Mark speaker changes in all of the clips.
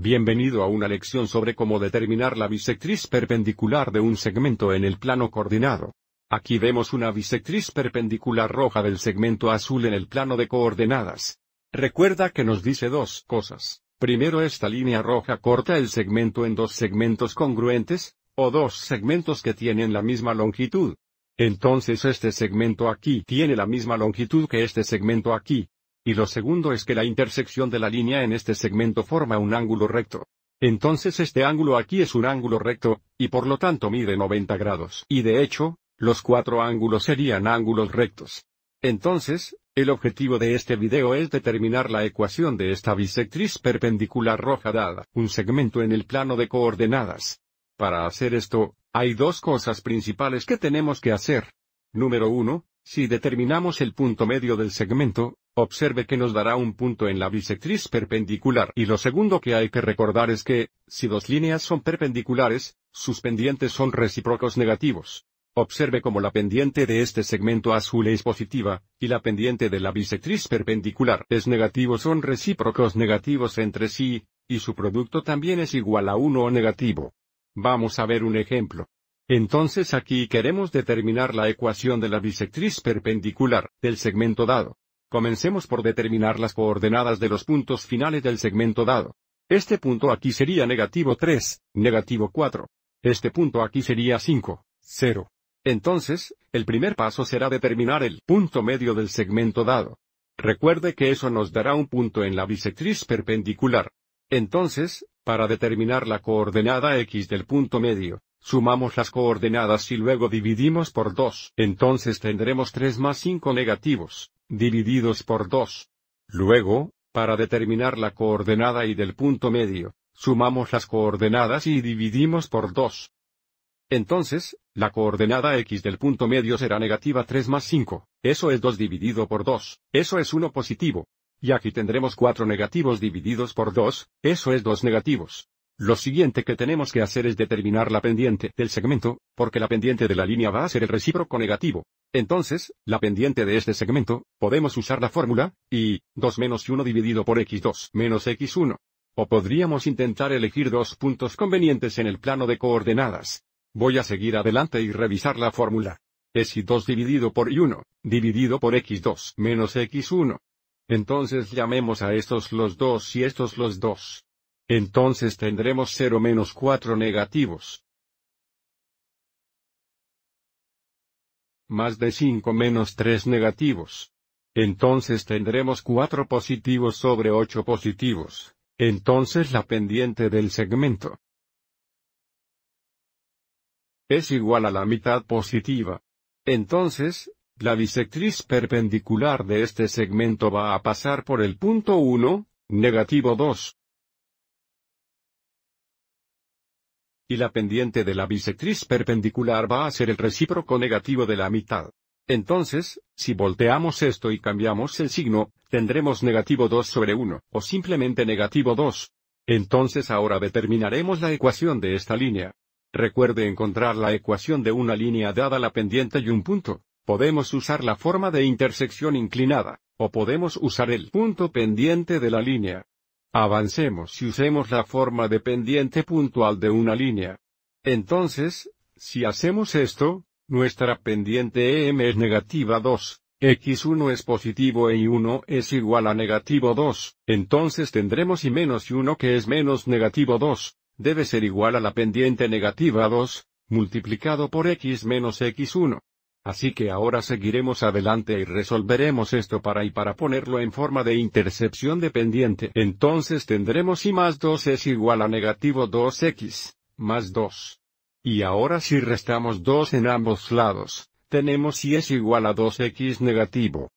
Speaker 1: Bienvenido a una lección sobre cómo determinar la bisectriz perpendicular de un segmento en el plano coordinado. Aquí vemos una bisectriz perpendicular roja del segmento azul en el plano de coordenadas. Recuerda que nos dice dos cosas. Primero esta línea roja corta el segmento en dos segmentos congruentes, o dos segmentos que tienen la misma longitud. Entonces este segmento aquí tiene la misma longitud que este segmento aquí. Y lo segundo es que la intersección de la línea en este segmento forma un ángulo recto. Entonces este ángulo aquí es un ángulo recto, y por lo tanto mide 90 grados. Y de hecho, los cuatro ángulos serían ángulos rectos. Entonces, el objetivo de este video es determinar la ecuación de esta bisectriz perpendicular roja dada un segmento en el plano de coordenadas. Para hacer esto, hay dos cosas principales que tenemos que hacer. Número 1, si determinamos el punto medio del segmento, Observe que nos dará un punto en la bisectriz perpendicular y lo segundo que hay que recordar es que, si dos líneas son perpendiculares, sus pendientes son recíprocos negativos. Observe como la pendiente de este segmento azul es positiva, y la pendiente de la bisectriz perpendicular es negativo son recíprocos negativos entre sí, y su producto también es igual a 1 o negativo. Vamos a ver un ejemplo. Entonces aquí queremos determinar la ecuación de la bisectriz perpendicular, del segmento dado. Comencemos por determinar las coordenadas de los puntos finales del segmento dado. Este punto aquí sería negativo 3, negativo 4. Este punto aquí sería 5, 0. Entonces, el primer paso será determinar el punto medio del segmento dado. Recuerde que eso nos dará un punto en la bisectriz perpendicular. Entonces, para determinar la coordenada x del punto medio, sumamos las coordenadas y luego dividimos por 2. Entonces tendremos 3 más 5 negativos, divididos por 2. Luego, para determinar la coordenada y del punto medio, sumamos las coordenadas y dividimos por 2. Entonces, la coordenada x del punto medio será negativa 3 más 5, eso es 2 dividido por 2, eso es 1 positivo. Y aquí tendremos 4 negativos divididos por 2, eso es 2 negativos. Lo siguiente que tenemos que hacer es determinar la pendiente del segmento, porque la pendiente de la línea va a ser el recíproco negativo. Entonces, la pendiente de este segmento, podemos usar la fórmula, y, 2 menos 1 dividido por x2 menos x1. O podríamos intentar elegir dos puntos convenientes en el plano de coordenadas. Voy a seguir adelante y revisar la fórmula. Es y2 dividido por y1, dividido por x2 menos x1. Entonces llamemos a estos los dos y estos los dos. Entonces tendremos 0 menos 4 negativos. Más de 5 menos 3 negativos. Entonces tendremos 4 positivos sobre 8 positivos. Entonces la pendiente del segmento es igual a la mitad positiva. Entonces, la bisectriz perpendicular de este segmento va a pasar por el punto 1, negativo 2. y la pendiente de la bisectriz perpendicular va a ser el recíproco negativo de la mitad. Entonces, si volteamos esto y cambiamos el signo, tendremos negativo 2 sobre 1, o simplemente negativo 2. Entonces ahora determinaremos la ecuación de esta línea. Recuerde encontrar la ecuación de una línea dada la pendiente y un punto. Podemos usar la forma de intersección inclinada, o podemos usar el punto pendiente de la línea. Avancemos y usemos la forma de pendiente puntual de una línea. Entonces, si hacemos esto, nuestra pendiente e M es negativa 2, x1 es positivo e y1 es igual a negativo 2, entonces tendremos y menos 1 que es menos negativo 2, debe ser igual a la pendiente negativa 2, multiplicado por x menos x1. Así que ahora seguiremos adelante y resolveremos esto para y para ponerlo en forma de intercepción dependiente. Entonces tendremos y más 2 es igual a negativo 2x, más 2. Y ahora si restamos 2 en ambos lados, tenemos y es igual a 2x negativo.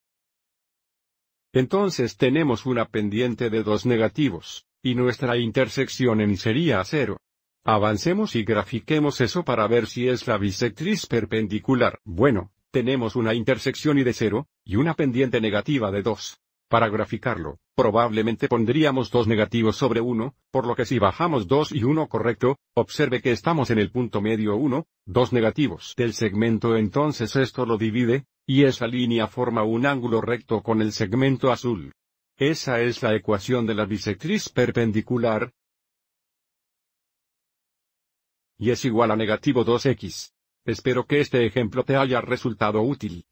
Speaker 1: Entonces tenemos una pendiente de 2 negativos, y nuestra intersección en sería 0. Avancemos y grafiquemos eso para ver si es la bisectriz perpendicular. Bueno, tenemos una intersección y de 0, y una pendiente negativa de 2. Para graficarlo, probablemente pondríamos 2 negativos sobre 1, por lo que si bajamos 2 y 1 correcto, observe que estamos en el punto medio 1, 2 negativos del segmento entonces esto lo divide, y esa línea forma un ángulo recto con el segmento azul. Esa es la ecuación de la bisectriz perpendicular, y es igual a negativo 2x. Espero que este ejemplo te haya resultado útil.